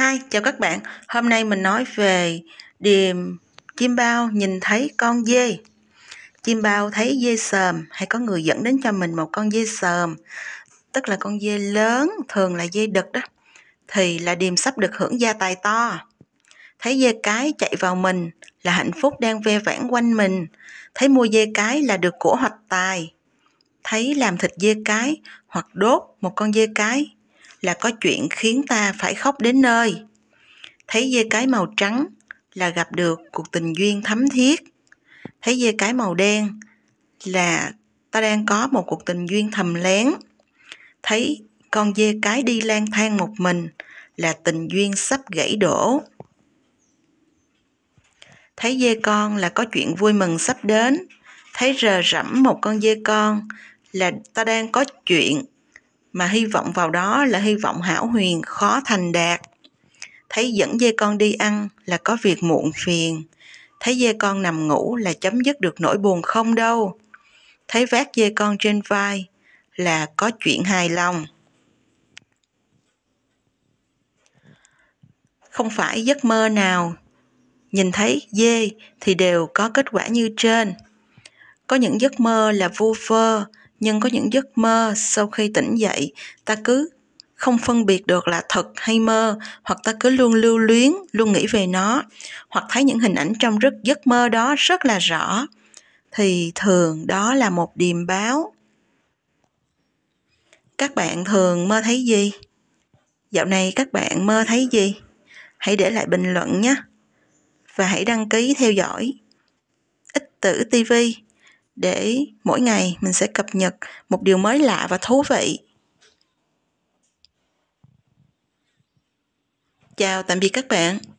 Hi, chào các bạn. Hôm nay mình nói về điềm chim bao nhìn thấy con dê. Chim bao thấy dê sờm hay có người dẫn đến cho mình một con dê sờm, tức là con dê lớn, thường là dê đực đó, thì là điềm sắp được hưởng gia tài to. Thấy dê cái chạy vào mình là hạnh phúc đang ve vãn quanh mình, thấy mua dê cái là được của hoạch tài. Thấy làm thịt dê cái hoặc đốt một con dê cái là có chuyện khiến ta phải khóc đến nơi. Thấy dê cái màu trắng là gặp được cuộc tình duyên thấm thiết. Thấy dê cái màu đen là ta đang có một cuộc tình duyên thầm lén. Thấy con dê cái đi lang thang một mình là tình duyên sắp gãy đổ. Thấy dê con là có chuyện vui mừng sắp đến. Thấy rờ rẫm một con dê con là ta đang có chuyện mà hy vọng vào đó là hy vọng hảo huyền khó thành đạt thấy dẫn dê con đi ăn là có việc muộn phiền thấy dê con nằm ngủ là chấm dứt được nỗi buồn không đâu thấy vác dê con trên vai là có chuyện hài lòng không phải giấc mơ nào nhìn thấy dê thì đều có kết quả như trên có những giấc mơ là vu phơ nhưng có những giấc mơ sau khi tỉnh dậy ta cứ không phân biệt được là thật hay mơ hoặc ta cứ luôn lưu luyến luôn nghĩ về nó hoặc thấy những hình ảnh trong rất giấc mơ đó rất là rõ thì thường đó là một điềm báo các bạn thường mơ thấy gì dạo này các bạn mơ thấy gì hãy để lại bình luận nhé và hãy đăng ký theo dõi ít tử tv để mỗi ngày mình sẽ cập nhật một điều mới lạ và thú vị chào tạm biệt các bạn